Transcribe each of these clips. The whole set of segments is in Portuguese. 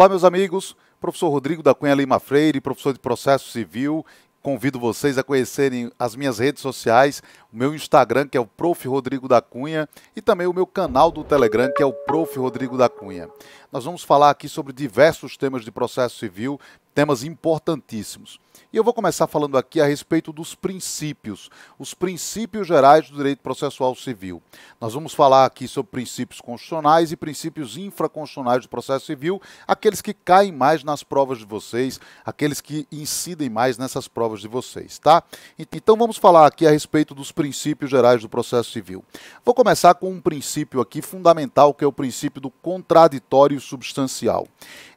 Olá, meus amigos. Professor Rodrigo da Cunha Lima Freire, professor de Processo Civil. Convido vocês a conhecerem as minhas redes sociais, o meu Instagram, que é o Prof. Rodrigo da Cunha, e também o meu canal do Telegram, que é o Prof. Rodrigo da Cunha. Nós vamos falar aqui sobre diversos temas de processo civil, temas importantíssimos. E eu vou começar falando aqui a respeito dos princípios, os princípios gerais do direito processual civil. Nós vamos falar aqui sobre princípios constitucionais e princípios infraconstitucionais do processo civil, aqueles que caem mais nas provas de vocês, aqueles que incidem mais nessas provas de vocês, tá? Então vamos falar aqui a respeito dos princípios gerais do processo civil. Vou começar com um princípio aqui fundamental, que é o princípio do contraditório substancial.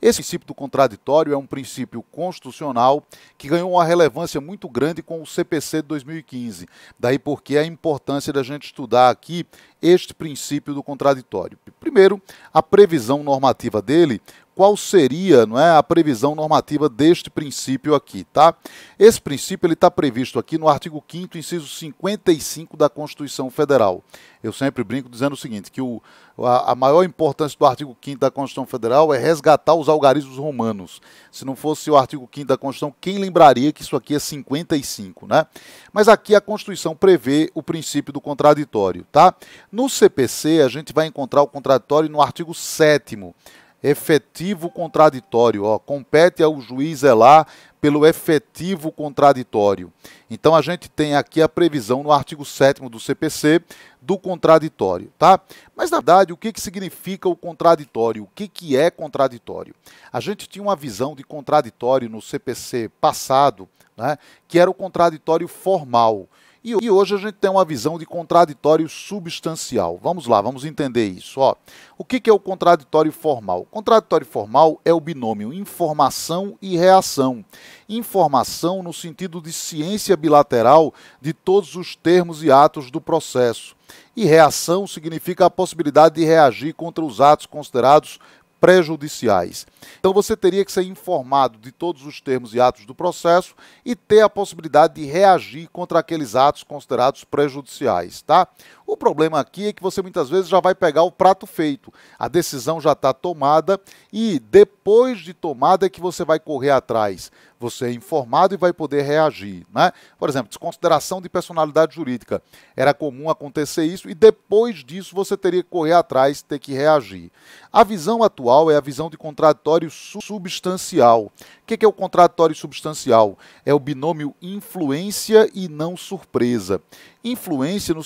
Esse princípio do contraditório é um princípio constitucional que ganhou uma relevância muito grande com o CPC de 2015. Daí porque a importância da gente estudar aqui este princípio do contraditório. Primeiro, a previsão normativa dele qual seria não é, a previsão normativa deste princípio aqui, tá? Esse princípio ele está previsto aqui no artigo 5º, inciso 55 da Constituição Federal. Eu sempre brinco dizendo o seguinte, que o, a, a maior importância do artigo 5 da Constituição Federal é resgatar os algarismos romanos. Se não fosse o artigo 5 da Constituição, quem lembraria que isso aqui é 55, né? Mas aqui a Constituição prevê o princípio do contraditório, tá? No CPC a gente vai encontrar o contraditório no artigo 7 efetivo contraditório. Ó, compete ao juiz zelar pelo efetivo contraditório. Então a gente tem aqui a previsão no artigo 7 do CPC do contraditório, tá? Mas na verdade, o que, que significa o contraditório? O que, que é contraditório? A gente tinha uma visão de contraditório no CPC passado, né, que era o contraditório formal. E, hoje a gente tem uma visão de contraditório substancial. Vamos lá, vamos entender isso. Ó, o que, que é o contraditório formal? O contraditório formal é o binômio informação e reação. Informação no sentido de ciência bilateral de todos os termos e atos do processo. E reação significa a possibilidade de reagir contra os atos considerados prejudiciais. Então você teria que ser informado de todos os termos e atos do processo e ter a possibilidade de reagir contra aqueles atos considerados prejudiciais, tá? O problema aqui é que você muitas vezes já vai pegar o prato feito. A decisão já está tomada e depois de tomada é que você vai correr atrás você é informado e vai poder reagir. Né? Por exemplo, desconsideração de personalidade jurídica. Era comum acontecer isso e depois disso você teria que correr atrás, e ter que reagir. A visão atual é a visão de contraditório substancial, o que é o contraditório substancial? É o binômio influência e não surpresa. Influência no,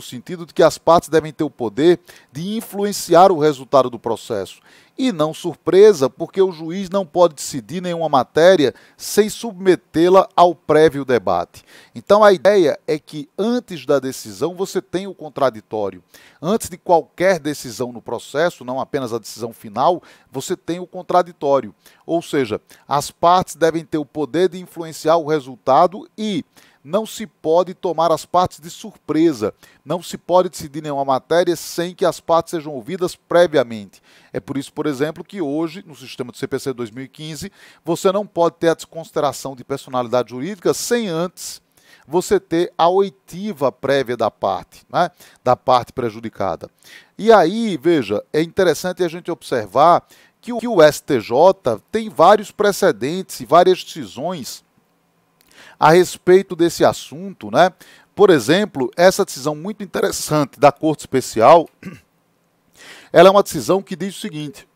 sentido de que as partes devem ter o poder de influenciar o resultado do processo. E não surpresa, porque o juiz não pode decidir nenhuma matéria sem submetê-la ao prévio debate. Então a ideia é que antes da decisão você tem o contraditório. Antes de qualquer decisão no processo, não apenas a decisão final, você tem o contraditório. Ou seja, a as partes devem ter o poder de influenciar o resultado e não se pode tomar as partes de surpresa. Não se pode decidir nenhuma matéria sem que as partes sejam ouvidas previamente. É por isso, por exemplo, que hoje, no sistema do CPC 2015, você não pode ter a desconsideração de personalidade jurídica sem antes você ter a oitiva prévia da parte, né? da parte prejudicada. E aí, veja, é interessante a gente observar que o, STJ tem vários precedentes e várias decisões a respeito desse assunto, né? Por exemplo, essa decisão muito interessante da Corte Especial, ela é uma decisão que diz o seguinte: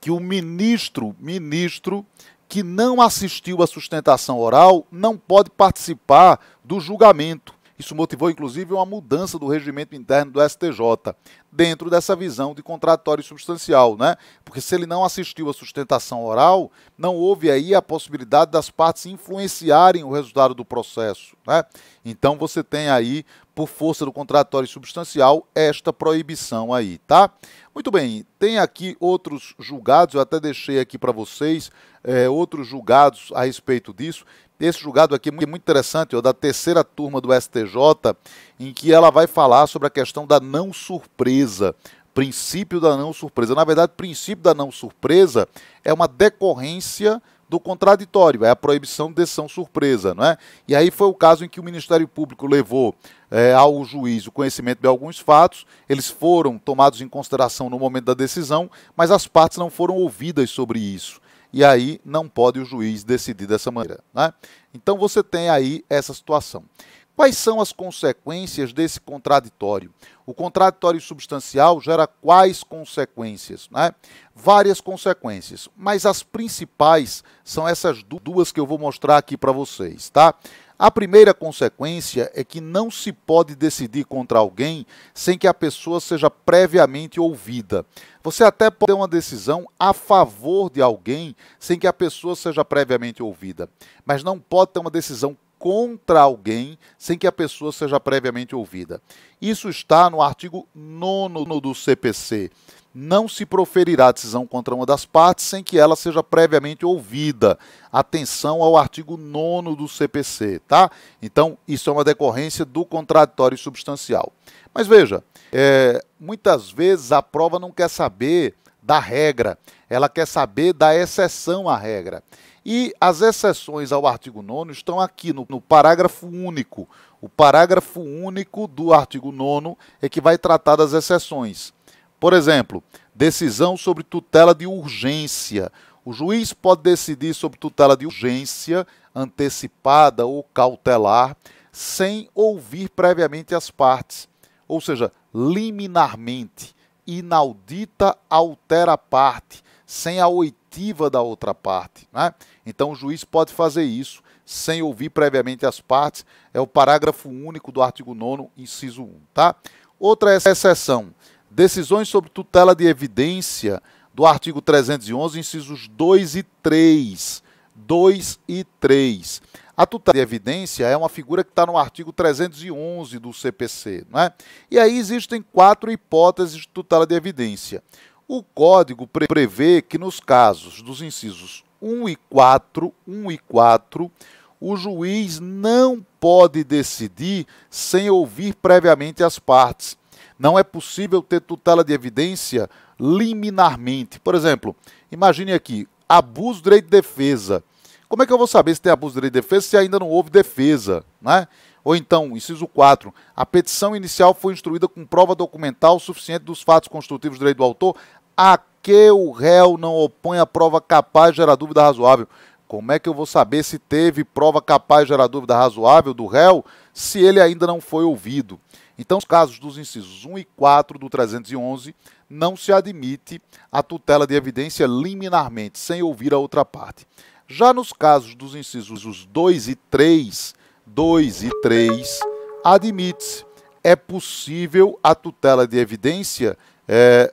que o ministro, ministro que não assistiu à sustentação oral, não pode participar do julgamento. Isso motivou, inclusive, uma mudança do regimento interno do STJ, dentro dessa visão de contratório substancial, né? Porque se ele não assistiu à sustentação oral, não houve aí a possibilidade das partes influenciarem o resultado do processo, né? Então você tem aí, por força do contratório substancial, esta proibição aí, tá? Muito bem, tem aqui outros julgados, eu até deixei aqui para vocês é, outros julgados a respeito disso. Esse julgado aqui é muito interessante, ó, da terceira turma do STJ, em que ela vai falar sobre a questão da não surpresa, princípio da não surpresa. Na verdade, princípio da não surpresa é uma decorrência do contraditório, é a proibição de decisão surpresa, não é? E aí foi o caso em que o Ministério Público levou é, ao juiz o conhecimento de alguns fatos, eles foram tomados em consideração no momento da decisão, mas as partes não foram ouvidas sobre isso e aí não pode o juiz decidir dessa maneira. Né? Então você tem aí essa situação. Quais são as consequências desse contraditório? O contraditório substancial gera quais consequências? Né? Várias consequências, mas as principais são essas duas que eu vou mostrar aqui para vocês, tá? A primeira consequência é que não se pode decidir contra alguém sem que a pessoa seja previamente ouvida. Você até pode ter uma decisão a favor de alguém sem que a pessoa seja previamente ouvida, mas não pode ter uma decisão contra alguém sem que a pessoa seja previamente ouvida. Isso está no artigo 9 do CPC. Não se proferirá decisão contra uma das partes sem que ela seja previamente ouvida. Atenção ao artigo 9 do CPC, tá? Então, isso é uma decorrência do contraditório substancial. Mas veja, é, muitas vezes a prova não quer saber da regra, ela quer saber da exceção à regra. E as exceções ao artigo 9 estão aqui no, no parágrafo único. O parágrafo único do artigo 9 é que vai tratar das exceções. Por exemplo, decisão sobre tutela de urgência. O juiz pode decidir sobre tutela de urgência antecipada ou cautelar sem ouvir previamente as partes, ou seja, liminarmente, inaudita altera parte, sem a oitiva da outra parte. Né? Então o juiz pode fazer isso sem ouvir previamente as partes. É o parágrafo único do artigo 9 inciso 1, tá? Outra é exceção. Decisões sobre tutela de evidência do artigo 311, incisos 2 e 3. 2 e 3. A tutela de evidência é uma figura que está no artigo 311 do CPC. Não é? E aí existem quatro hipóteses de tutela de evidência. O código prevê que, nos casos dos incisos 1 e 4, 1 e 4, o juiz não pode decidir sem ouvir previamente as partes. Não é possível ter tutela de evidência liminarmente. Por exemplo, imagine aqui, abuso do direito de defesa. Como é que eu vou saber se tem abuso do direito de defesa se ainda não houve defesa, né? Ou então, inciso 4, a petição inicial foi instruída com prova documental suficiente dos fatos constitutivos do direito do autor a que o réu não opõe a prova capaz de gerar dúvida razoável? Como é que eu vou saber se teve prova capaz de gerar dúvida razoável do réu se ele ainda não foi ouvido? Então, os casos dos incisos 1 e 4 do 311 não se admite a tutela de evidência liminarmente, sem ouvir a outra parte. Já nos casos dos incisos os 2 e 3, 2 e 3, admite-se, é possível a tutela de evidência é,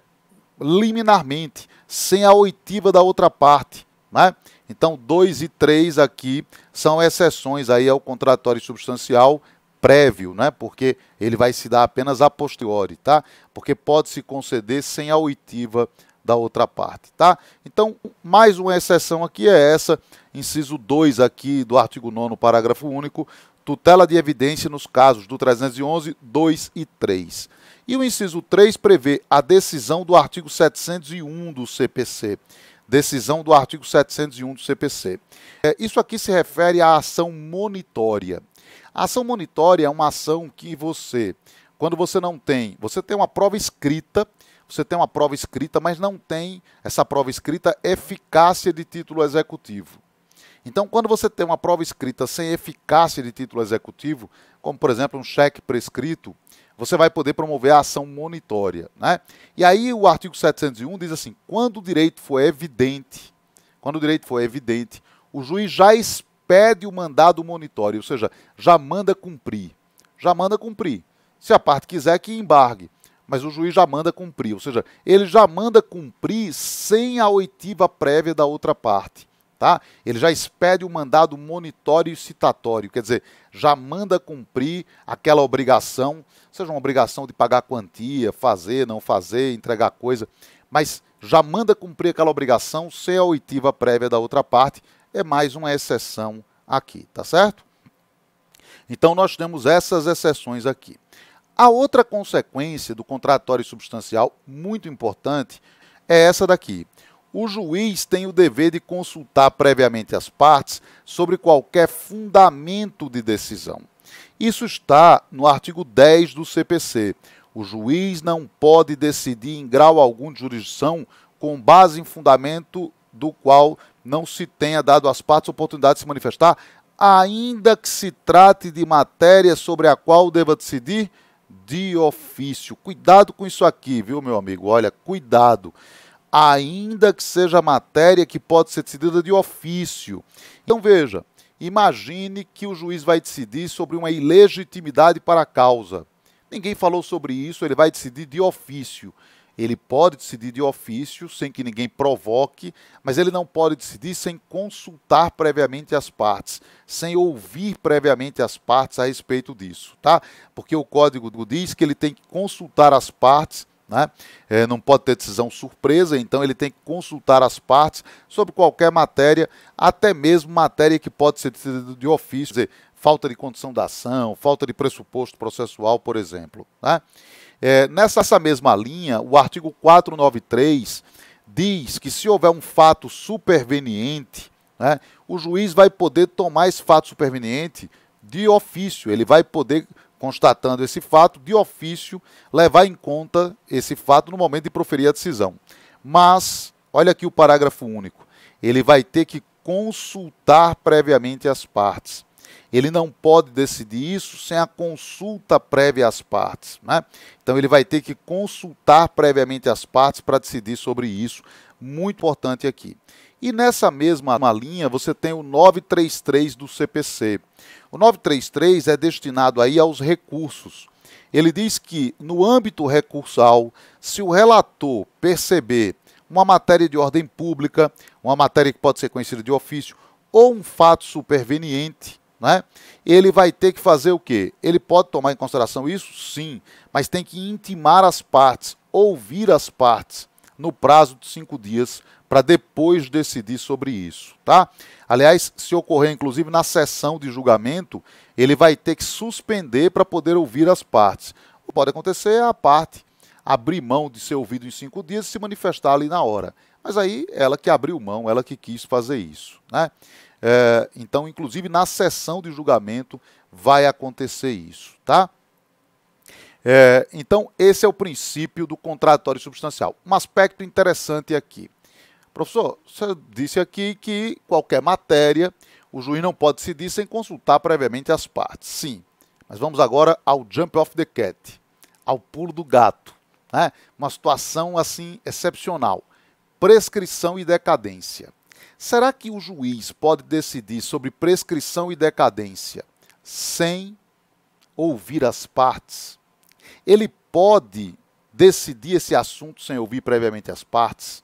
liminarmente, sem a oitiva da outra parte. Né? Então, 2 e 3 aqui são exceções aí ao contratório substancial prévio, né? porque ele vai se dar apenas a posteriori, tá? porque pode se conceder sem a oitiva da outra parte, tá? Então, mais uma exceção aqui é essa, inciso 2 aqui do artigo 9 parágrafo único, tutela de evidência nos casos do 311, 2 e 3. E o inciso 3 prevê a decisão do artigo 701 do CPC. Decisão do artigo 701 do CPC. É, isso aqui se refere à ação monitória. A ação monitória é uma ação que você, quando você não tem, você tem uma prova escrita, você tem uma prova escrita, mas não tem essa prova escrita eficácia de título executivo. Então, quando você tem uma prova escrita sem eficácia de título executivo, como por exemplo um cheque prescrito, você vai poder promover a ação monitória. Né? E aí o artigo 701 diz assim: quando o direito for evidente, quando o direito for evidente, o juiz já expede o mandado monitório, ou seja, já manda cumprir. Já manda cumprir. Se a parte quiser que embargue, mas o juiz já manda cumprir, ou seja, ele já manda cumprir sem a oitiva prévia da outra parte. Tá? Ele já expede o mandado monitório e citatório, quer dizer, já manda cumprir aquela obrigação seja uma obrigação de pagar quantia, fazer, não fazer, entregar coisa, mas já manda cumprir aquela obrigação sem a oitiva prévia da outra parte, é mais uma exceção aqui, tá certo? Então nós temos essas exceções aqui. A outra consequência do contratório substancial, muito importante, é essa daqui. O juiz tem o dever de consultar previamente as partes sobre qualquer fundamento de decisão. Isso está no artigo 10 do CPC. O juiz não pode decidir em grau algum de jurisdição com base em fundamento do qual não se tenha dado às partes oportunidade de se manifestar, ainda que se trate de matéria sobre a qual deva decidir de ofício. Cuidado com isso aqui, viu, meu amigo? Olha, cuidado. Ainda que seja matéria que pode ser decidida de ofício. Então veja, Imagine que o juiz vai decidir sobre uma ilegitimidade para a causa. Ninguém falou sobre isso, ele vai decidir de ofício. Ele pode decidir de ofício, sem que ninguém provoque, mas ele não pode decidir sem consultar previamente as partes, sem ouvir previamente as partes a respeito disso, tá? Porque o código diz que ele tem que consultar as partes né? É, não pode ter decisão surpresa, então ele tem que consultar as partes sobre qualquer matéria, até mesmo matéria que pode ser decidida de ofício, dizer, falta de condição da ação, falta de pressuposto processual, por exemplo. Né? É, nessa mesma linha, o artigo 493 diz que se houver um fato superveniente, né, o juiz vai poder tomar esse fato superveniente de ofício, ele vai poder constatando esse fato, de ofício, levar em conta esse fato no momento de proferir a decisão. Mas, olha aqui o parágrafo único, ele vai ter que consultar previamente as partes. Ele não pode decidir isso sem a consulta prévia às partes. Né? Então, ele vai ter que consultar previamente as partes para decidir sobre isso. Muito importante aqui. E nessa mesma linha você tem o 933 do CPC. O 933 é destinado aí aos recursos. Ele diz que, no âmbito recursal, se o relator perceber uma matéria de ordem pública, uma matéria que pode ser conhecida de ofício, ou um fato superveniente, né? ele vai ter que fazer o quê? Ele pode tomar em consideração isso? Sim, mas tem que intimar as partes, ouvir as partes no prazo de cinco dias para depois decidir sobre isso, tá? Aliás, se ocorrer inclusive na sessão de julgamento, ele vai ter que suspender para poder ouvir as partes. O que pode acontecer é a parte abrir mão de ser ouvido em cinco dias e se manifestar ali na hora. Mas aí ela que abriu mão, ela que quis fazer isso, né? É, então, inclusive na sessão de julgamento vai acontecer isso, tá? É, então, esse é o princípio do contraditório substancial. Um aspecto interessante aqui. Professor, você disse aqui que qualquer matéria o juiz não pode decidir sem consultar previamente as partes. Sim, mas vamos agora ao jump off the cat, ao pulo do gato. Né? Uma situação assim excepcional. Prescrição e decadência. Será que o juiz pode decidir sobre prescrição e decadência sem ouvir as partes? Ele pode decidir esse assunto sem ouvir previamente as partes?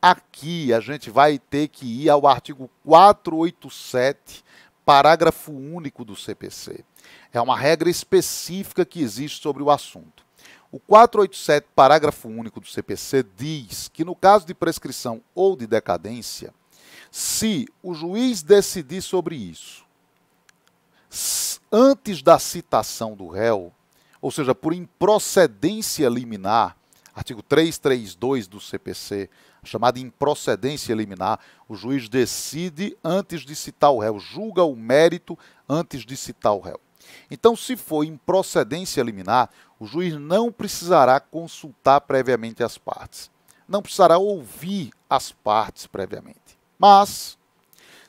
Aqui a gente vai ter que ir ao artigo 487, parágrafo único do CPC. É uma regra específica que existe sobre o assunto. O 487, parágrafo único do CPC, diz que no caso de prescrição ou de decadência, se o juiz decidir sobre isso antes da citação do réu, ou seja, por improcedência liminar, artigo 332 do CPC, chamada improcedência liminar, o juiz decide antes de citar o réu, julga o mérito antes de citar o réu. Então, se for improcedência liminar, o juiz não precisará consultar previamente as partes, não precisará ouvir as partes previamente. Mas,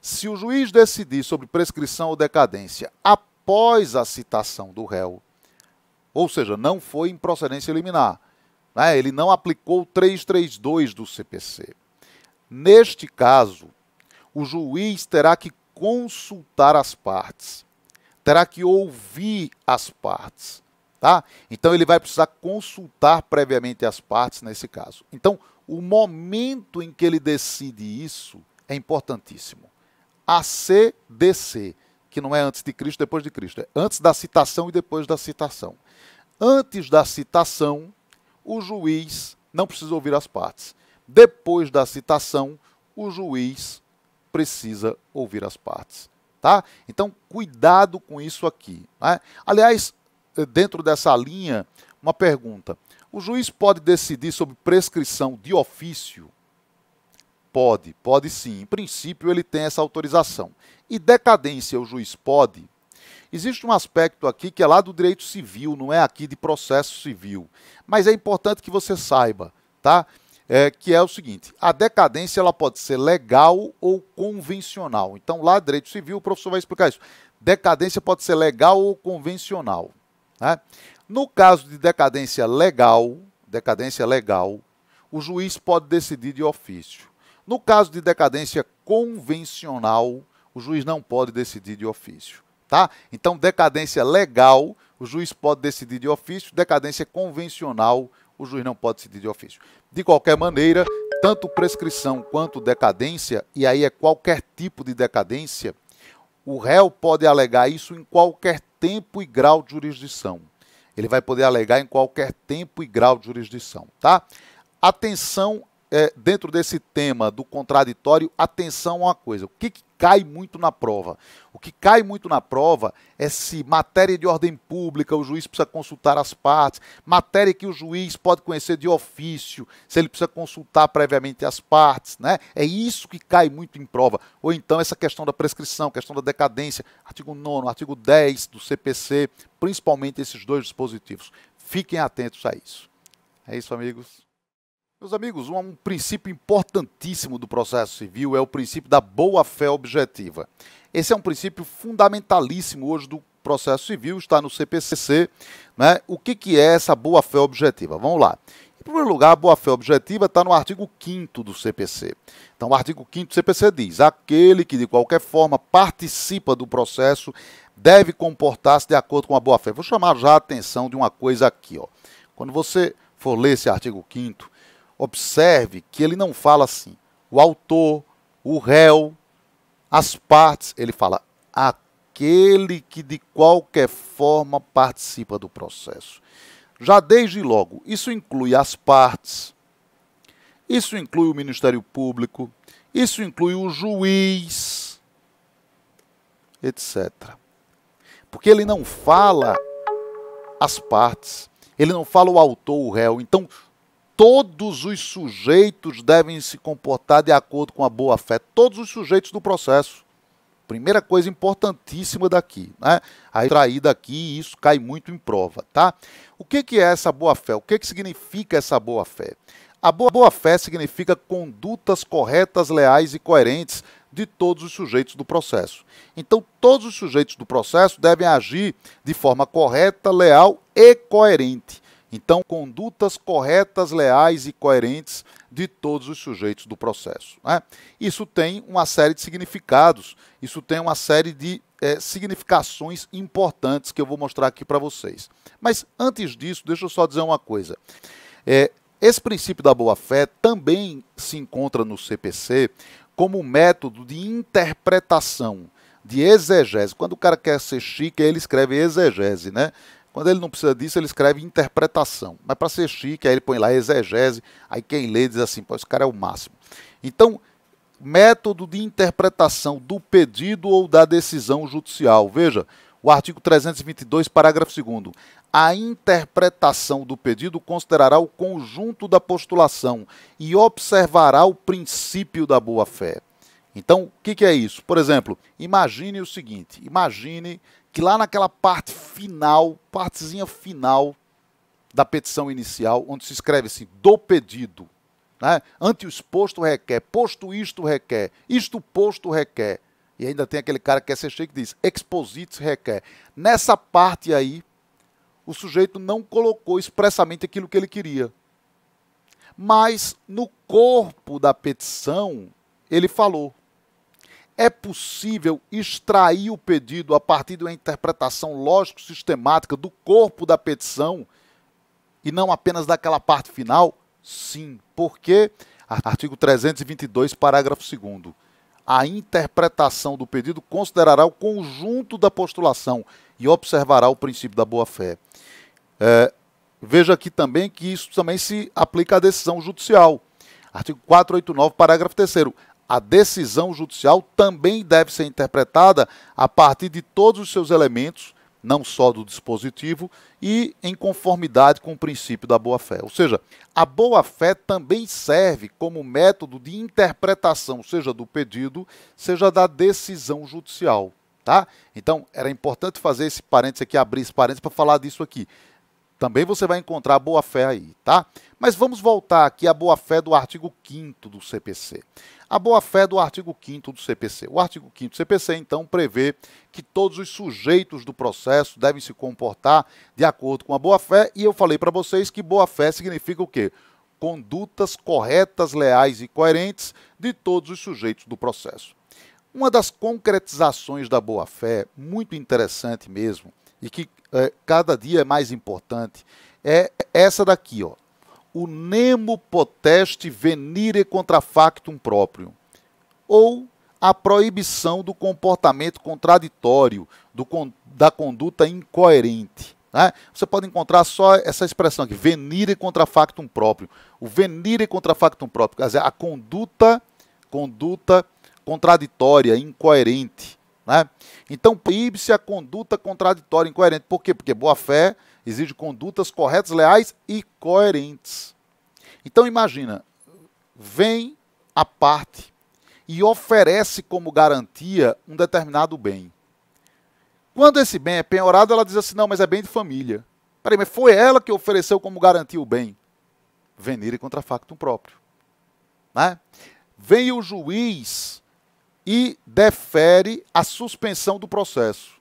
se o juiz decidir sobre prescrição ou decadência após a citação do réu, ou seja, não foi em procedência liminar. Né? Ele não aplicou o 332 do CPC. Neste caso, o juiz terá que consultar as partes, terá que ouvir as partes. Tá? Então, ele vai precisar consultar previamente as partes nesse caso. Então, o momento em que ele decide isso é importantíssimo. A que não é antes de Cristo, depois de Cristo, é antes da citação e depois da citação. Antes da citação, o juiz não precisa ouvir as partes. Depois da citação, o juiz precisa ouvir as partes. Tá? Então, cuidado com isso aqui. Né? Aliás, eh, dentro dessa linha, uma pergunta. O juiz pode decidir sobre prescrição de ofício? pode, pode sim. Em princípio, ele tem essa autorização. E decadência, o juiz pode. Existe um aspecto aqui que é lá do direito civil, não é aqui de processo civil. Mas é importante que você saiba, tá? É, que é o seguinte: a decadência ela pode ser legal ou convencional. Então, lá direito civil, o professor vai explicar isso. Decadência pode ser legal ou convencional. Né? No caso de decadência legal, decadência legal, o juiz pode decidir de ofício. No caso de decadência convencional, o juiz não pode decidir de ofício, tá? Então, decadência legal, o juiz pode decidir de ofício, decadência convencional, o juiz não pode decidir de ofício. De qualquer maneira, tanto prescrição quanto decadência, e aí é qualquer tipo de decadência, o réu pode alegar isso em qualquer tempo e grau de jurisdição. Ele vai poder alegar em qualquer tempo e grau de jurisdição, tá? Atenção é, dentro desse tema do contraditório, atenção a uma coisa. O que, que cai muito na prova? O que cai muito na prova é se matéria de ordem pública, o juiz precisa consultar as partes, matéria que o juiz pode conhecer de ofício, se ele precisa consultar previamente as partes, né? É isso que cai muito em prova. Ou então essa questão da prescrição, questão da decadência, artigo 9, artigo 10 do CPC, principalmente esses dois dispositivos. Fiquem atentos a isso. É isso, amigos. Meus amigos, um, princípio importantíssimo do processo civil é o princípio da boa-fé objetiva. Esse é um princípio fundamentalíssimo hoje do processo civil, está no CPCC. Né? O que, que é essa boa-fé objetiva? Vamos lá. Em primeiro lugar, a boa-fé objetiva está no artigo 5 do CPC. Então, o artigo 5 do CPC diz: aquele que de qualquer forma participa do processo deve comportar-se de acordo com a boa-fé. Vou chamar já a atenção de uma coisa aqui. Ó. Quando você for ler esse artigo 5 Observe que ele não fala assim, o autor, o réu, as partes. Ele fala aquele que de qualquer forma participa do processo. Já desde logo, isso inclui as partes, isso inclui o Ministério Público, isso inclui o juiz, etc. Porque ele não fala as partes, ele não fala o autor, o réu. Então, todos os sujeitos devem se comportar de acordo com a boa fé, todos os sujeitos do processo. Primeira coisa importantíssima daqui, né? Aí trair daqui isso cai muito em prova, tá? O que, que é essa boa fé? O que, que significa essa boa fé? A boa, boa fé significa condutas corretas, leais e coerentes de todos os sujeitos do processo. Então, todos os sujeitos do processo devem agir de forma correta, leal e coerente então, condutas corretas, leais e coerentes de todos os sujeitos do processo. Né? Isso tem uma série de significados, isso tem uma série de é, significações importantes que eu vou mostrar aqui para vocês. Mas antes disso, deixa eu só dizer uma coisa. É, esse princípio da boa-fé também se encontra no CPC como método de interpretação de exegese. Quando o cara quer ser chique, ele escreve exegese, né? Quando ele não precisa disso, ele escreve interpretação. Mas para ser chique, aí ele põe lá exegese, aí quem lê diz assim, pô, esse cara é o máximo. Então, método de interpretação do pedido ou da decisão judicial. Veja, o artigo 322, parágrafo 2 a interpretação do pedido considerará o conjunto da postulação e observará o princípio da boa-fé. Então, o que, que, é isso? Por exemplo, imagine o seguinte: imagine que lá naquela parte final, partezinha final da petição inicial, onde se escreve assim, do pedido, né? ante o exposto requer, posto isto requer, isto posto requer, e ainda tem aquele cara que é cheio que diz, exposites requer. Nessa parte aí, o sujeito não colocou expressamente aquilo que ele queria. Mas no corpo da petição, ele falou é possível extrair o pedido a partir de uma interpretação lógico-sistemática do corpo da petição e não apenas daquela parte final? Sim, porque artigo 322, parágrafo 2 a interpretação do pedido considerará o conjunto da postulação e observará o princípio da boa-fé. É, veja aqui também que isso também se aplica à decisão judicial. Artigo 489, parágrafo 3 a decisão judicial também deve ser interpretada a partir de todos os seus elementos, não só do dispositivo, e em conformidade com o princípio da boa-fé. Ou seja, a boa-fé também serve como método de interpretação, seja do pedido, seja da decisão judicial. Tá? Então, era importante fazer esse parênteses aqui, abrir esse parênteses para falar disso aqui. Também você vai encontrar a boa-fé aí, tá? Mas vamos voltar aqui à boa-fé do artigo 5 do CPC. A boa-fé do artigo 5 do CPC. O artigo 5 do CPC, então, prevê que todos os sujeitos do processo devem se comportar de acordo com a boa-fé, e eu falei para vocês que boa-fé significa o quê? Condutas corretas, leais e coerentes de todos os sujeitos do processo. Uma das concretizações da boa-fé, muito interessante mesmo, e que é, cada dia é mais importante, é essa daqui, ó. O nemo poteste venire contra factum próprio. Ou a proibição do comportamento contraditório, do, da conduta incoerente. Né? Você pode encontrar só essa expressão aqui, venire contra factum próprio. O venire contra factum próprio, quer dizer, a conduta, conduta contraditória, incoerente. Né? Então, proíbe-se a conduta contraditória e incoerente. Por quê? Porque boa-fé exige condutas corretas, leais e coerentes. Então, imagina, vem a parte e oferece como garantia um determinado bem. Quando esse bem é penhorado, ela diz assim: não, mas é bem de família. Peraí, mas foi ela que ofereceu como garantia o bem. Venire contra factum próprio. Né? Vem o juiz e defere a suspensão do processo.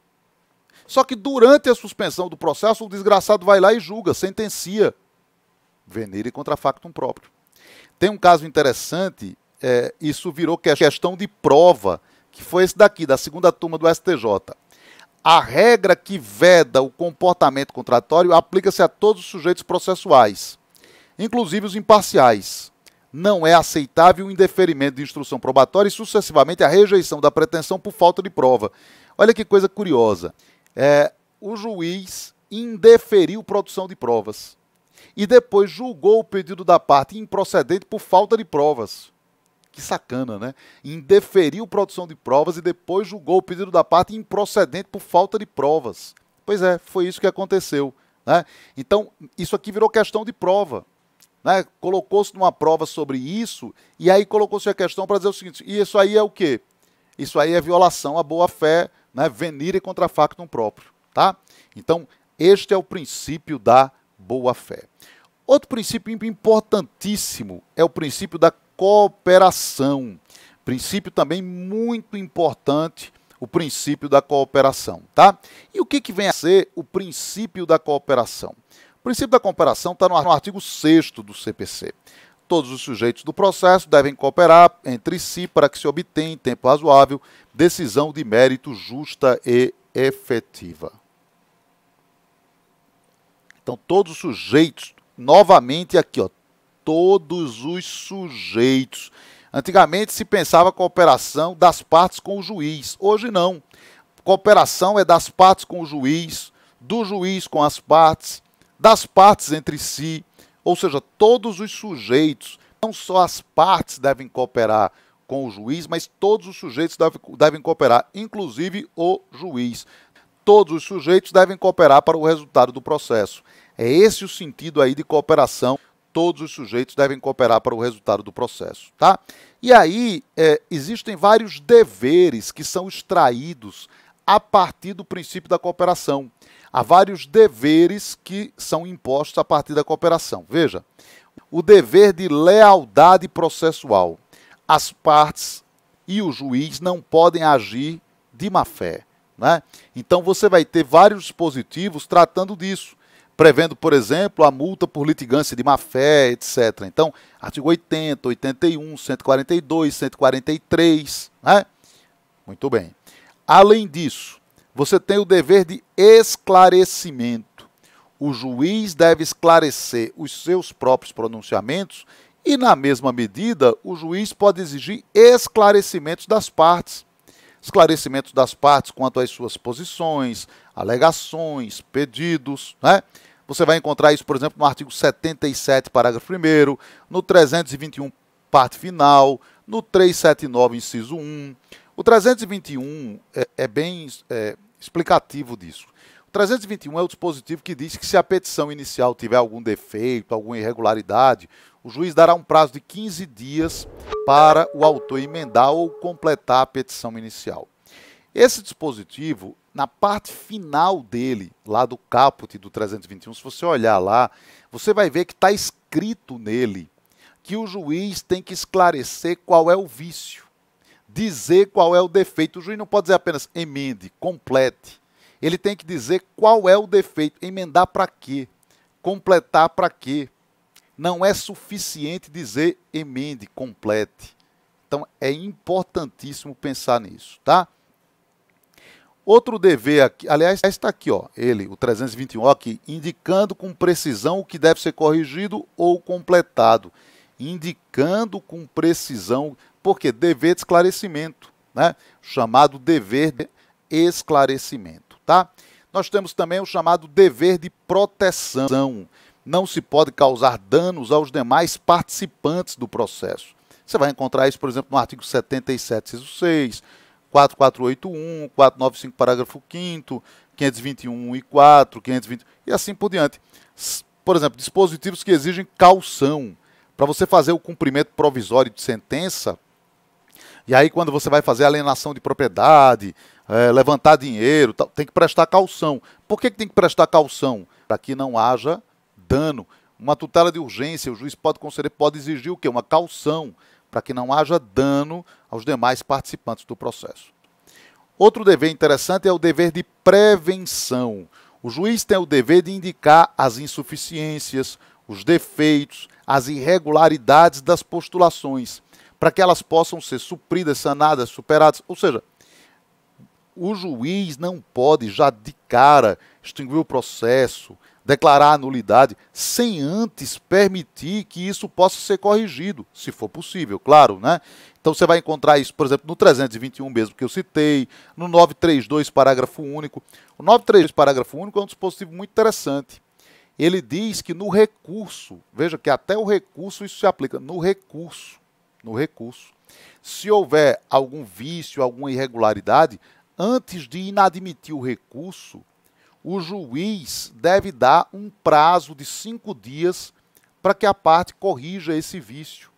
Só que durante a suspensão do processo, o desgraçado vai lá e julga, sentencia. Venere contra factum próprio. Tem um caso interessante, é, isso virou questão de prova, que foi esse daqui, da segunda turma do STJ. A regra que veda o comportamento contratório aplica-se a todos os sujeitos processuais, inclusive os imparciais não é aceitável o indeferimento de instrução probatória e, sucessivamente, a rejeição da pretensão por falta de prova. Olha que coisa curiosa. É, o juiz indeferiu produção de provas e depois julgou o pedido da parte improcedente por falta de provas. Que sacana, né? Indeferiu produção de provas e depois julgou o pedido da parte improcedente por falta de provas. Pois é, foi isso que aconteceu. Né? Então, isso aqui virou questão de prova né? colocou-se numa prova sobre isso e aí colocou-se a questão para dizer o seguinte: e isso aí é o quê? Isso aí é violação à boa-fé, né? venire contra factum próprio. Tá? Então, este é o princípio da boa-fé. Outro princípio importantíssimo é o princípio da cooperação. Princípio também muito importante, o princípio da cooperação, tá? E o que, que vem a ser o princípio da cooperação? O princípio da cooperação está no artigo 6 do CPC. Todos os sujeitos do processo devem cooperar entre si para que se obtenha, em tempo razoável, decisão de mérito justa e efetiva. Então, todos os sujeitos, novamente aqui, ó, todos os sujeitos. Antigamente se pensava cooperação das partes com o juiz, hoje não. Cooperação é das partes com o juiz, do juiz com as partes, das partes entre si, ou seja, todos os sujeitos, não só as partes devem cooperar com o juiz, mas todos os sujeitos devem, devem cooperar, inclusive o juiz. Todos os sujeitos devem cooperar para o resultado do processo. É esse o sentido aí de cooperação. Todos os sujeitos devem cooperar para o resultado do processo, tá? E aí é, existem vários deveres que são extraídos a partir do princípio da cooperação há vários deveres que são impostos a partir da cooperação. Veja, o dever de lealdade processual. As partes e o juiz não podem agir de má fé. Né? Então você vai ter vários dispositivos tratando disso, prevendo, por exemplo, a multa por litigância de má fé, etc. Então, artigo 80, 81, 142, 143. Né? Muito bem. Além disso, você tem o dever de esclarecimento. O juiz deve esclarecer os seus próprios pronunciamentos e, na mesma medida, o juiz pode exigir esclarecimentos das partes. Esclarecimentos das partes quanto às suas posições, alegações, pedidos, né? Você vai encontrar isso, por exemplo, no artigo 77, parágrafo 1, no 321, parte final, no 379, inciso 1. O 321 é, é bem é, explicativo disso. O 321 é o dispositivo que diz que se a petição inicial tiver algum defeito, alguma irregularidade, o juiz dará um prazo de 15 dias para o autor emendar ou completar a petição inicial. Esse dispositivo, na parte final dele, lá do caput do 321, se você olhar lá, você vai ver que está escrito nele que o juiz tem que esclarecer qual é o vício dizer qual é o defeito. O juiz não pode dizer apenas emende, complete. Ele tem que dizer qual é o defeito. Emendar para quê? Completar para quê? Não é suficiente dizer emende, complete. Então é importantíssimo pensar nisso, tá? Outro dever aqui, aliás, está aqui, ó, ele, o 321 aqui, indicando com precisão o que deve ser corrigido ou completado. Indicando com precisão, porque dever de esclarecimento, né? Chamado dever de esclarecimento, tá? Nós temos também o chamado dever de proteção. Não se pode causar danos aos demais participantes do processo. Você vai encontrar isso, por exemplo, no artigo 77, inciso 6, 4481, 495, parágrafo 5 521 e 4, 520 e assim por diante. Por exemplo, dispositivos que exigem calção. Para você fazer o cumprimento provisório de sentença, e aí, quando você vai fazer alienação de propriedade, é, levantar dinheiro, tem que prestar caução. Por que, que tem que prestar caução? Para que não haja dano. Uma tutela de urgência, o juiz pode conceder, pode exigir o quê? Uma caução, para que não haja dano aos demais participantes do processo. Outro dever interessante é o dever de prevenção. O juiz tem o dever de indicar as insuficiências, os defeitos, as irregularidades das postulações para que elas possam ser supridas, sanadas, superadas. Ou seja, o juiz não pode já de cara extinguir o processo, declarar a nulidade, sem antes permitir que isso possa ser corrigido, se for possível, claro, né? Então você vai encontrar isso, por exemplo, no 321 mesmo que eu citei, no 932, parágrafo único. O 932, parágrafo único, é um dispositivo muito interessante. Ele diz que no recurso, veja que até o recurso isso se aplica, no recurso no recurso. Se houver algum vício, alguma irregularidade, antes de inadmitir o recurso, o juiz deve dar um prazo de cinco dias para que a parte corrija esse vício.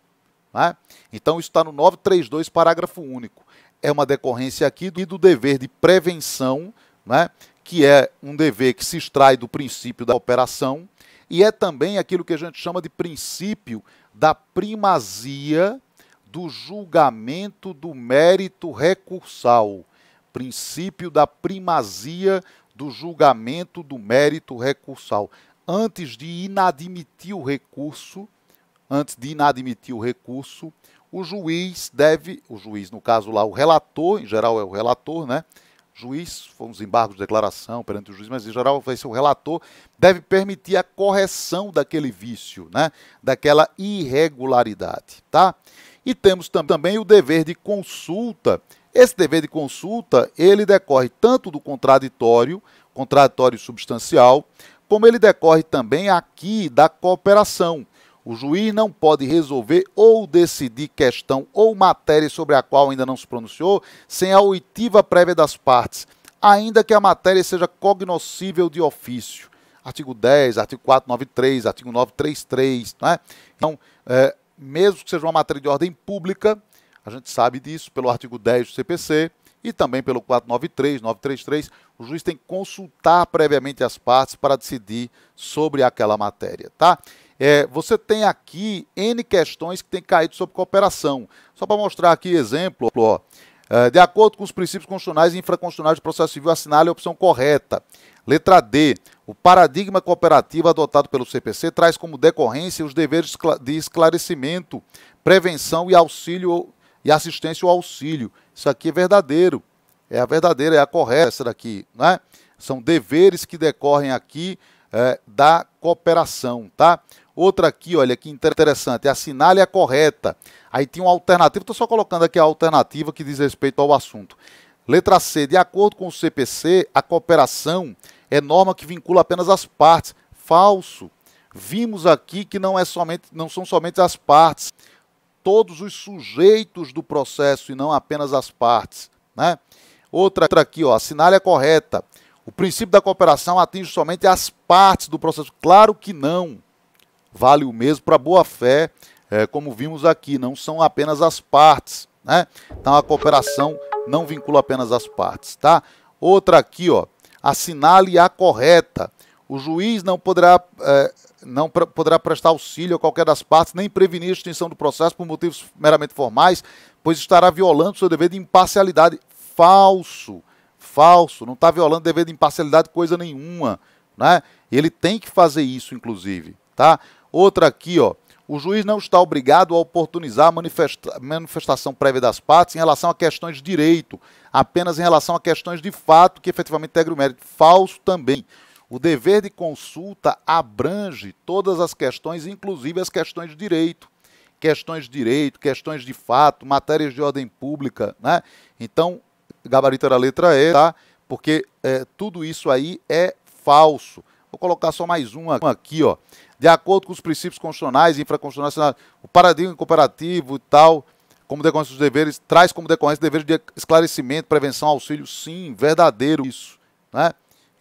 Né? Então, está no 932, parágrafo único. É uma decorrência aqui do, do dever de prevenção, né? que é um dever que se extrai do princípio da operação, e é também aquilo que a gente chama de princípio da primazia do julgamento do mérito recursal, princípio da primazia do julgamento do mérito recursal. Antes de inadmitir o recurso, antes de inadmitir o recurso, o juiz deve, o juiz, no caso lá, o relator, em geral é o relator, né? Juiz, fomos embargos de declaração perante o juiz, mas em geral vai ser o relator, deve permitir a correção daquele vício, né? Daquela irregularidade, tá? E temos tam também o dever de consulta. Esse dever de consulta, ele decorre tanto do contraditório, contraditório substancial, como ele decorre também aqui da cooperação. O juiz não pode resolver ou decidir questão ou matéria sobre a qual ainda não se pronunciou sem a oitiva prévia das partes, ainda que a matéria seja cognoscível de ofício. Artigo 10, artigo 493, artigo 933, né? Então, é, mesmo que seja uma matéria de ordem pública, a gente sabe disso pelo artigo 10 do CPC e também pelo 493, 933, o juiz tem que consultar previamente as partes para decidir sobre aquela matéria, tá? É, você tem aqui N questões que têm caído sobre cooperação. Só para mostrar aqui exemplo, ó, é, de acordo com os princípios constitucionais e infraconstitucionais do processo civil, assinale a opção correta. Letra D. O paradigma cooperativo adotado pelo CPC traz como decorrência os deveres de esclarecimento, prevenção e auxílio e assistência ao auxílio. Isso aqui é verdadeiro. É a verdadeira, é a correta essa daqui, né? São deveres que decorrem aqui é, da cooperação, tá? Outra aqui, olha que interessante, assinale é a correta. Aí tem uma alternativa, estou só colocando aqui a alternativa que diz respeito ao assunto. Letra C, de acordo com o CPC, a cooperação é norma que vincula apenas as partes. Falso. Vimos aqui que não, é somente, não são somente as partes, todos os sujeitos do processo e não apenas as partes. Né? Outra, outra aqui, ó, assinale a correta. O princípio da cooperação atinge somente as partes do processo. Claro que não. Vale o mesmo para boa-fé, é, como vimos aqui, não são apenas as partes. Né? Então a cooperação não vincula apenas as partes. Tá? Outra aqui, ó assinale a correta. O juiz não poderá, é, não pr poderá prestar auxílio a qualquer das partes, nem prevenir a extinção do processo por motivos meramente formais, pois estará violando seu dever de imparcialidade. Falso, falso, não está violando o dever de imparcialidade coisa nenhuma. Né? Ele tem que fazer isso, inclusive. Tá? Outra aqui, ó o juiz não está obrigado a oportunizar manifesta manifestação prévia das partes em relação a questões de direito, apenas em relação a questões de fato que efetivamente integram o mérito. Falso também. O dever de consulta abrange todas as questões, inclusive as questões de direito. Questões de direito, questões de fato, matérias de ordem pública, né? Então, gabarito era a letra E, tá? Porque é, tudo isso aí é falso. Vou colocar só mais uma aqui, ó de acordo com os princípios constitucionais, infraconstitucionais, o paradigma cooperativo e tal, como decorrência dos deveres, traz como decorrência deveres de esclarecimento, prevenção, auxílio, sim, verdadeiro isso. Né?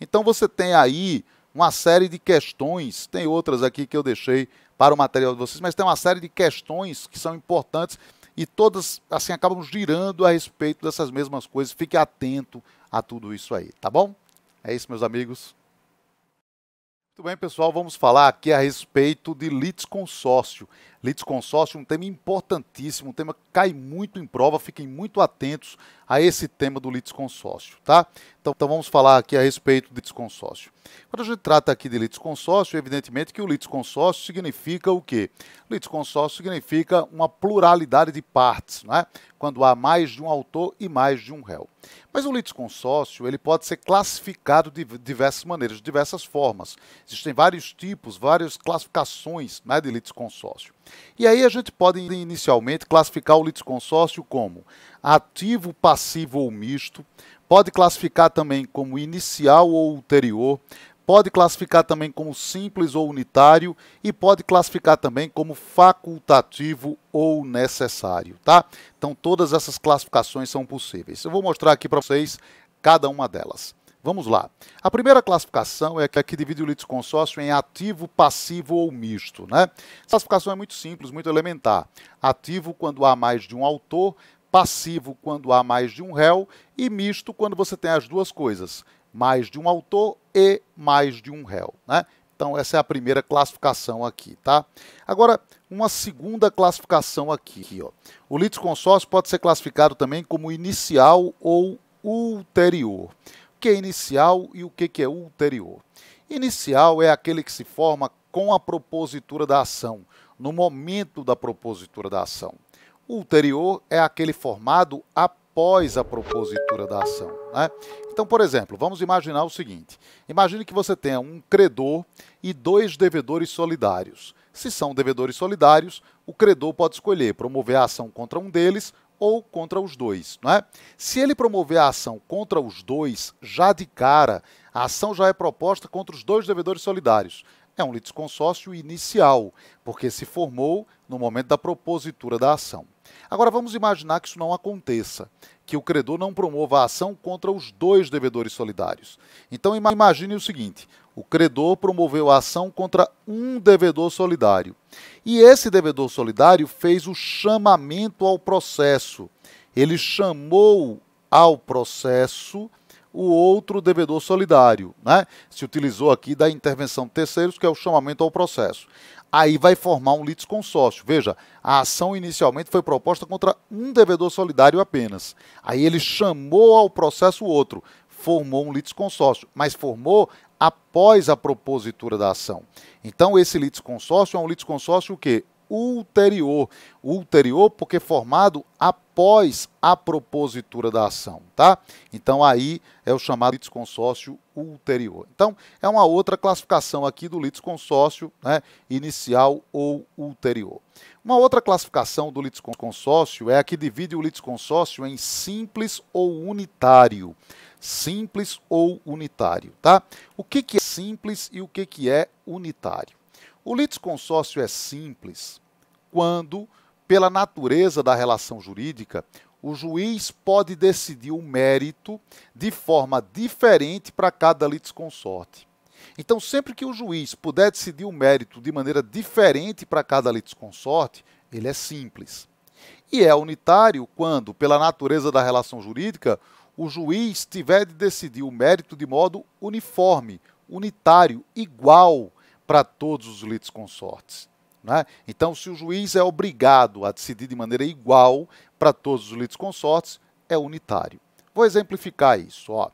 Então você tem aí uma série de questões, tem outras aqui que eu deixei para o material de vocês, mas tem uma série de questões que são importantes e todas assim acabam girando a respeito dessas mesmas coisas. Fique atento a tudo isso aí, tá bom? É isso, meus amigos. Muito bem, pessoal, vamos falar aqui a respeito de litisconsórcio é um tema importantíssimo, um tema que cai muito em prova, fiquem muito atentos a esse tema do litisconsórcio, tá? Então, então vamos falar aqui a respeito do Consórcio. Quando a gente trata aqui de Consórcio, é evidentemente que o Consórcio significa o quê? Consórcio significa uma pluralidade de partes, é? Quando há mais de um autor e mais de um réu. Mas o litisconsórcio, ele pode ser classificado de diversas maneiras, de diversas formas. Existem vários tipos, várias classificações né, de Consórcio. E aí a gente pode inicialmente classificar o litisconsórcio como ativo, passivo ou misto, pode classificar também como inicial ou ulterior, pode classificar também como simples ou unitário e pode classificar também como facultativo ou necessário, tá? Então todas essas classificações são possíveis. Eu vou mostrar aqui para vocês cada uma delas. Vamos lá. A primeira classificação é a que divide o litisconsórcio em ativo, passivo ou misto. Né? Essa classificação é muito simples, muito elementar. Ativo quando há mais de um autor, passivo quando há mais de um réu e misto quando você tem as duas coisas, mais de um autor e mais de um réu. Né? Então, essa é a primeira classificação aqui, tá? Agora, uma segunda classificação aqui. Ó. O litisconsórcio pode ser classificado também como inicial ou ulterior que é inicial e o que, que é ulterior. Inicial é aquele que se forma com a propositura da ação, no momento da propositura da ação. Ulterior é aquele formado após a propositura da ação. Né? Então, por exemplo, vamos imaginar o seguinte: imagine que você tenha um credor e dois devedores solidários. Se são devedores solidários, o credor pode escolher promover a ação contra um deles ou contra os dois. Não é? Se ele promover a ação contra os dois, já de cara, a ação já é proposta contra os dois devedores solidários. É um litisconsórcio inicial, porque se formou no momento da propositura da ação. Agora vamos imaginar que isso não aconteça, que o credor não promova a ação contra os dois devedores solidários. Então imagine o seguinte: o credor promoveu a ação contra um devedor solidário. E esse devedor solidário fez o chamamento ao processo. Ele chamou ao processo o outro devedor solidário. Né? Se utilizou aqui da intervenção terceiros, que é o chamamento ao processo. Aí vai formar um litisconsórcio. Veja, a ação inicialmente foi proposta contra um devedor solidário apenas. Aí ele chamou ao processo o outro, formou um litisconsórcio, mas formou após a propositura da ação. Então, esse litisconsórcio é um litisconsórcio o quê? Ulterior. Ulterior porque formado após a propositura da ação, tá? Então, aí é o chamado litisconsórcio ulterior. Então, é uma outra classificação aqui do litisconsórcio né, inicial ou ulterior. Uma outra classificação do litisconsórcio é a que divide o litisconsórcio em simples ou unitário simples ou unitário, tá? O que, que é simples e o que, que é unitário? O litisconsórcio é simples quando, pela natureza da relação jurídica, o juiz pode decidir o mérito de forma diferente para cada litisconsorte. Então, sempre que o juiz puder decidir o mérito de maneira diferente para cada litisconsorte, ele é simples. E é unitário quando, pela natureza da relação jurídica, o juiz tiver de decidir o mérito de modo uniforme, unitário, igual para todos os litos consortes. Né? Então, se o juiz é obrigado a decidir de maneira igual para todos os litos consortes, é unitário. Vou exemplificar isso. Ó.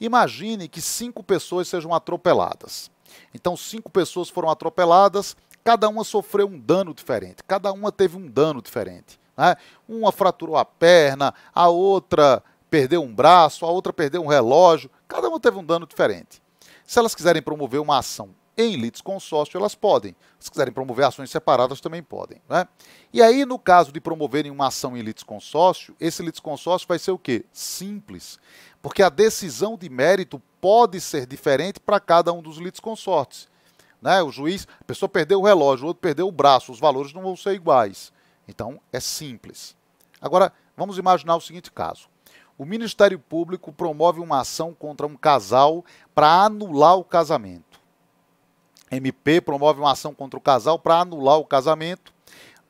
Imagine que cinco pessoas sejam atropeladas. Então, cinco pessoas foram atropeladas, cada uma sofreu um dano diferente, cada uma teve um dano diferente. Né? Uma fraturou a perna, a outra perdeu um braço, a outra perdeu um relógio, cada uma teve um dano diferente. Se elas quiserem promover uma ação em litisconsórcio, elas podem. Se quiserem promover ações separadas, também podem. Né? E aí, no caso de promoverem uma ação em litisconsórcio, esse litisconsórcio vai ser o quê? Simples. Porque a decisão de mérito pode ser diferente para cada um dos litisconsortes. Né? O juiz, a pessoa perdeu o relógio, o outro perdeu o braço, os valores não vão ser iguais. Então, é simples. Agora, vamos imaginar o seguinte caso o Ministério Público promove uma ação contra um casal para anular o casamento. MP promove uma ação contra o casal para anular o casamento.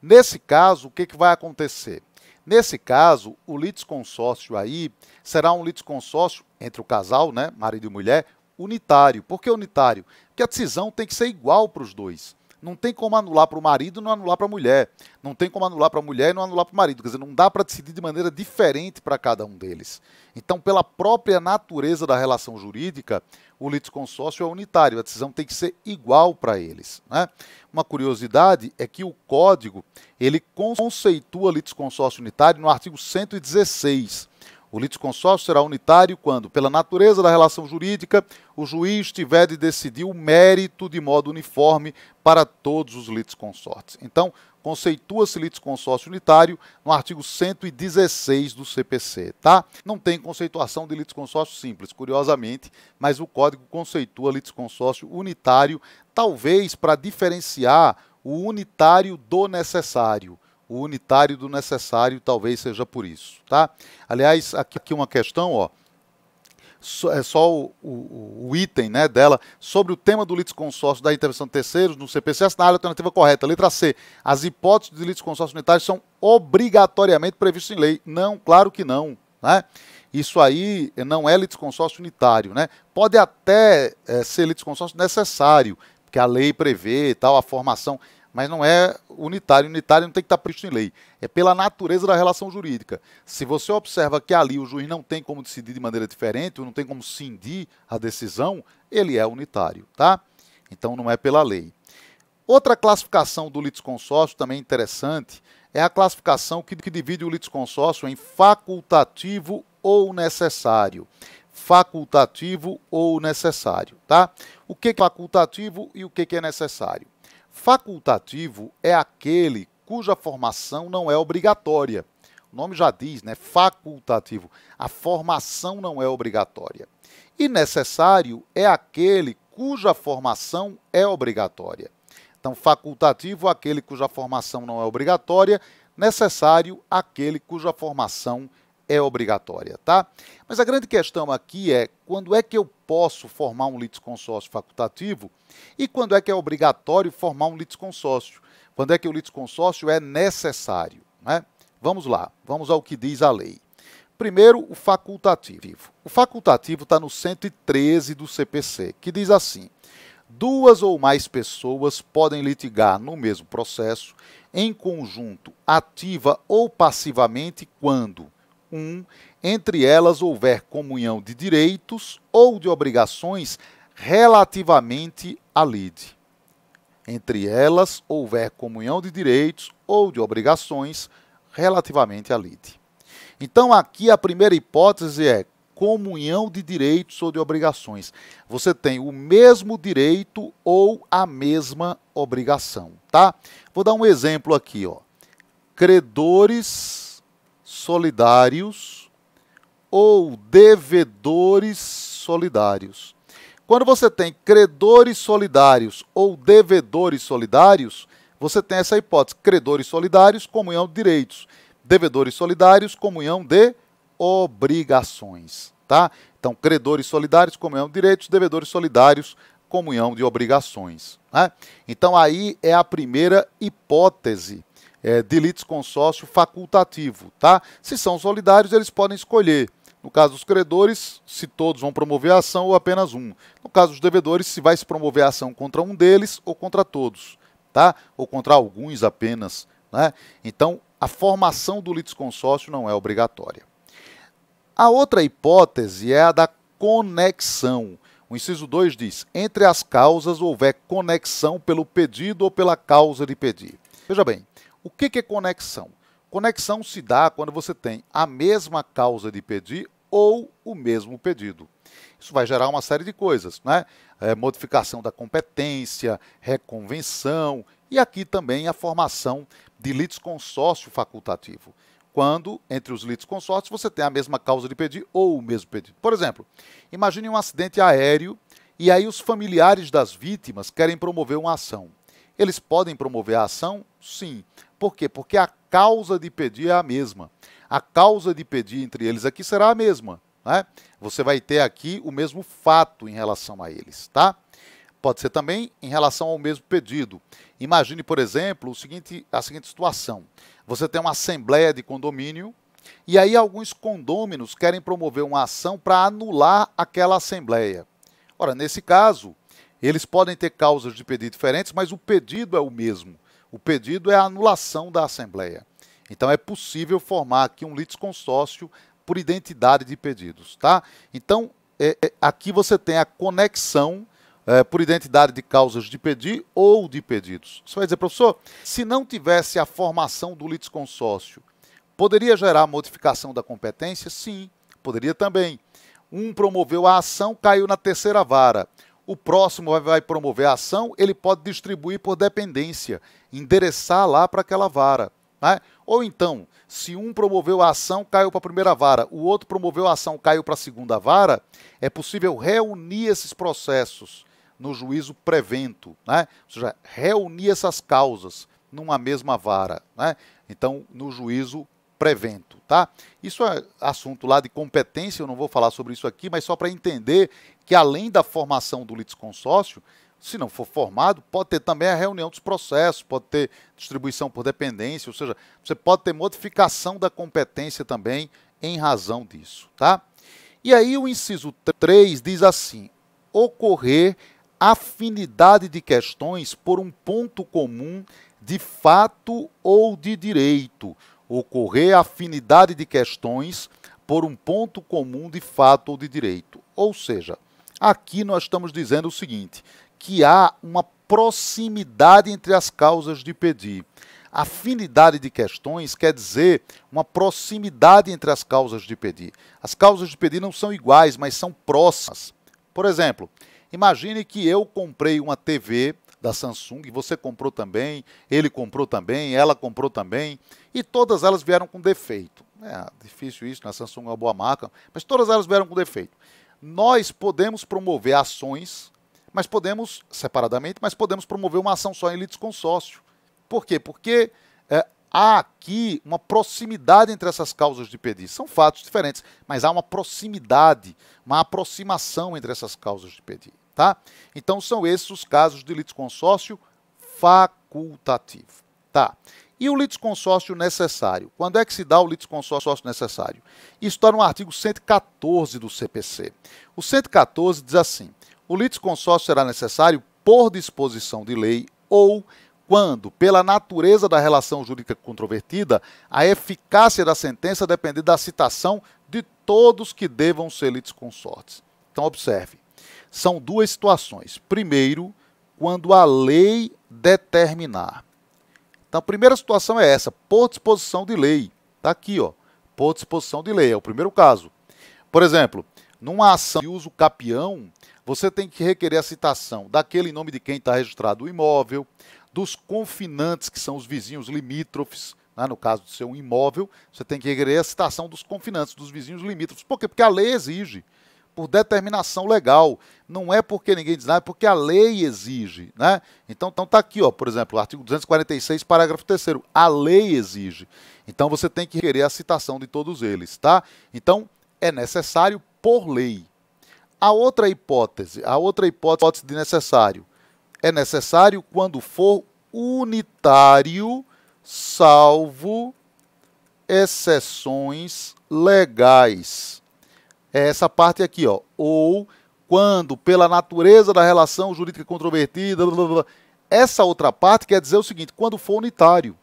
Nesse caso, o que, que vai acontecer? Nesse caso, o litisconsórcio aí será um litisconsórcio entre o casal, né, marido e mulher, unitário. Por que unitário? Porque a decisão tem que ser igual para os dois. Não tem como anular para o marido e não anular para a mulher. Não tem como anular para a mulher e não anular para o marido. Quer dizer, não dá para decidir de maneira diferente para cada um deles. Então, pela própria natureza da relação jurídica, o litisconsórcio é unitário. A decisão tem que ser igual para eles. Né? Uma curiosidade é que o Código ele conceitua litisconsórcio unitário no artigo 116 o litisconsórcio será unitário quando, pela natureza da relação jurídica, o juiz tiver de decidir o mérito de modo uniforme para todos os litisconsortes. Então, conceitua-se litisconsórcio unitário no artigo 116 do CPC, tá? Não tem conceituação de litisconsórcio simples, curiosamente, mas o código conceitua litisconsórcio unitário, talvez para diferenciar o unitário do necessário o unitário do necessário, talvez seja por isso, tá? Aliás, aqui, aqui uma questão, ó, so, é só o, o, o, item né, dela, sobre o tema do litisconsórcio da intervenção de terceiros no CPC, assinale é a alternativa correta. Letra C, as hipóteses de litisconsórcio unitário são obrigatoriamente previstas em lei. Não, claro que não, né? Isso aí não é litisconsórcio unitário, né? Pode até é, ser litisconsórcio necessário, porque a lei prevê tal, a formação mas não é unitário. Unitário não tem que estar tá previsto em lei. É pela natureza da relação jurídica. Se você observa que ali o juiz não tem como decidir de maneira diferente, ou não tem como cindir a decisão, ele é unitário, tá? Então não é pela lei. Outra classificação do litisconsórcio também interessante é a classificação que, que divide o litisconsórcio em facultativo ou necessário. Facultativo ou necessário, tá? O que é facultativo e o que é necessário? Facultativo é aquele cuja formação não é obrigatória. O nome já diz, né? Facultativo. A formação não é obrigatória. E necessário é aquele cuja formação é obrigatória. Então, facultativo, aquele cuja formação não é obrigatória, necessário, aquele cuja formação é é obrigatória, tá? Mas a grande questão aqui é quando é que eu posso formar um litisconsórcio facultativo e quando é que é obrigatório formar um litisconsórcio? Quando é que o litisconsórcio é necessário, né? Vamos lá, vamos ao que diz a lei. Primeiro, o facultativo. O facultativo está no 113 do CPC, que diz assim: duas ou mais pessoas podem litigar no mesmo processo, em conjunto, ativa ou passivamente, quando 1, entre elas houver comunhão de direitos ou de obrigações relativamente à lide. Entre elas houver comunhão de direitos ou de obrigações relativamente à lide. Então, aqui a primeira hipótese é comunhão de direitos ou de obrigações. Você tem o mesmo direito ou a mesma obrigação, tá? Vou dar um exemplo aqui, ó. Credores solidários ou devedores solidários. Quando você tem credores solidários ou devedores solidários, você tem essa hipótese: credores solidários, comunhão de direitos, devedores solidários, comunhão de obrigações, tá? Então, credores solidários, comunhão de direitos, devedores solidários, comunhão de obrigações. Né? Então, aí é a primeira hipótese é, delitos consórcio facultativo, tá? Se são solidários, eles podem escolher. No caso dos credores, se todos vão promover a ação ou apenas um. No caso dos devedores, se vai se promover a ação contra um deles ou contra todos, tá? Ou contra alguns apenas, né? Então, a formação do litisconsórcio não é obrigatória. A outra hipótese é a da conexão. O inciso 2 diz: entre as causas houver conexão pelo pedido ou pela causa de pedir. Veja bem, o que, é conexão? Conexão se dá quando você tem a mesma causa de pedir ou o mesmo pedido. Isso vai gerar uma série de coisas, né? É, modificação da competência, reconvenção e aqui também a formação de litisconsórcio facultativo. Quando, entre os litisconsórcios, você tem a mesma causa de pedir ou o mesmo pedido. Por exemplo, imagine um acidente aéreo e aí os familiares das vítimas querem promover uma ação. Eles podem promover a ação? Sim. Por quê? Porque a causa de pedir é a mesma. A causa de pedir entre eles aqui será a mesma. Né? Você vai ter aqui o mesmo fato em relação a eles, tá? Pode ser também em relação ao mesmo pedido. Imagine, por exemplo, o seguinte, a seguinte situação. Você tem uma assembleia de condomínio e aí alguns condôminos querem promover uma ação para anular aquela assembleia. Ora, nesse caso, eles podem ter causas de pedido diferentes, mas o pedido é o mesmo. O pedido é a anulação da Assembleia. Então é possível formar aqui um litisconsórcio por identidade de pedidos, tá? Então, é, é, aqui você tem a conexão é, por identidade de causas de pedir ou de pedidos. Você vai dizer, professor, se não tivesse a formação do litisconsórcio, poderia gerar modificação da competência? Sim, poderia também. Um promoveu a ação, caiu na terceira vara o próximo vai promover a ação, ele pode distribuir por dependência, endereçar lá para aquela vara. Né? Ou então, se um promoveu a ação, caiu para a primeira vara, o outro promoveu a ação, caiu para a segunda vara, é possível reunir esses processos no juízo prevento, né? ou seja, reunir essas causas numa mesma vara. Né? Então, no juízo Prevento, tá? Isso é assunto lá de competência, eu não vou falar sobre isso aqui, mas só para entender que além da formação do litisconsórcio, se não for formado, pode ter também a reunião dos processos, pode ter distribuição por dependência, ou seja, você pode ter modificação da competência também em razão disso, tá? E aí o inciso 3 diz assim: ocorrer afinidade de questões por um ponto comum de fato ou de direito, ocorrer afinidade de questões por um ponto comum de fato ou de direito. Ou seja, aqui nós estamos dizendo o seguinte: que há uma proximidade entre as causas de pedir. Afinidade de questões quer dizer uma proximidade entre as causas de pedir. As causas de pedir não são iguais, mas são próximas. Por exemplo, imagine que eu comprei uma TV da Samsung, você comprou também, ele comprou também, ela comprou também, e todas elas vieram com defeito. É difícil isso, né? a Samsung é uma boa marca, mas todas elas vieram com defeito. Nós podemos promover ações, mas podemos, separadamente, mas podemos promover uma ação só em consórcio. Por quê? Porque é, há aqui uma proximidade entre essas causas de pedir. São fatos diferentes, mas há uma proximidade, uma aproximação entre essas causas de pedir tá? Então são esses os casos de litisconsórcio facultativo, tá? E o litisconsórcio necessário? Quando é que se dá o litisconsórcio necessário? Isso está no artigo 114 do CPC. O 114 diz assim: o litisconsórcio será necessário por disposição de lei ou quando, pela natureza da relação jurídica controvertida, a eficácia da sentença depender da citação de todos que devam ser litisconsortes. Então, observe: são duas situações. Primeiro, quando a lei determinar. Então, a primeira situação é essa, por disposição de lei. Está aqui, ó, por disposição de lei, é o primeiro caso. Por exemplo, numa ação de uso capião, você tem que requerer a citação daquele nome de quem está registrado o imóvel, dos confinantes, que são os vizinhos limítrofes, né? no caso do seu imóvel, você tem que requerer a citação dos confinantes, dos vizinhos limítrofes. Por quê? Porque a lei exige por determinação legal. Não é porque ninguém diz nada, é porque a lei exige. Né? Então está então tá aqui, ó, por exemplo, artigo 246, parágrafo 3 A lei exige. Então você tem que requerer a citação de todos eles. tá? Então é necessário por lei. A outra hipótese, a outra hipótese de necessário, é necessário quando for unitário, salvo exceções legais é essa parte aqui, ó. Ou quando, pela natureza da relação jurídica controvertida, blá, blá, blá. essa outra parte quer dizer o seguinte: quando for unitário.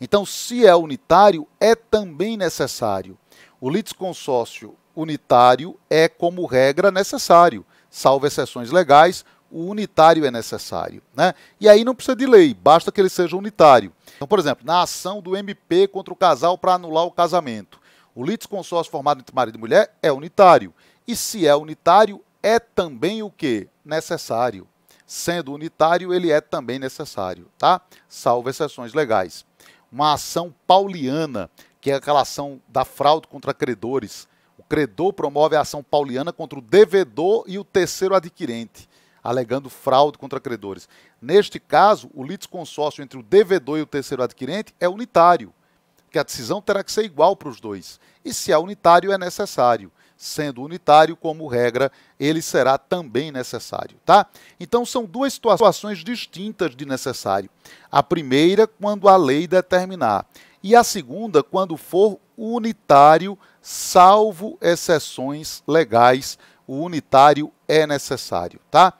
Então, se é unitário, é também necessário. O litisconsórcio unitário é, como regra, necessário, salvo exceções legais, o unitário é necessário. Né? E aí não precisa de lei, basta que ele seja unitário. Então, por exemplo, na ação do MP contra o casal para anular o casamento. O litisconsórcio formado entre marido e mulher é unitário. E se é unitário, é também o que? Necessário. Sendo unitário, ele é também necessário, tá? Salvo exceções legais. Uma ação pauliana, que é aquela ação da fraude contra credores. O credor promove a ação pauliana contra o devedor e o terceiro adquirente, alegando fraude contra credores. Neste caso, o litisconsórcio entre o devedor e o terceiro adquirente é unitário que a decisão terá que ser igual para os dois. E se é unitário, é necessário. Sendo unitário, como regra, ele será também necessário, tá? Então são duas situações distintas de necessário. A primeira, quando a lei determinar, e a segunda, quando for unitário, salvo exceções legais, o unitário é necessário, tá?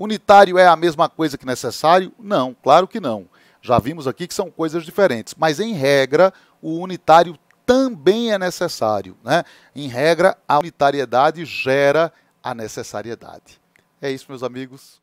Unitário é a mesma coisa que necessário? Não, claro que não. Já vimos aqui que são coisas diferentes, mas em regra, o unitário também é necessário. Né? Em regra, a unitariedade gera a necessariedade. É isso, meus amigos.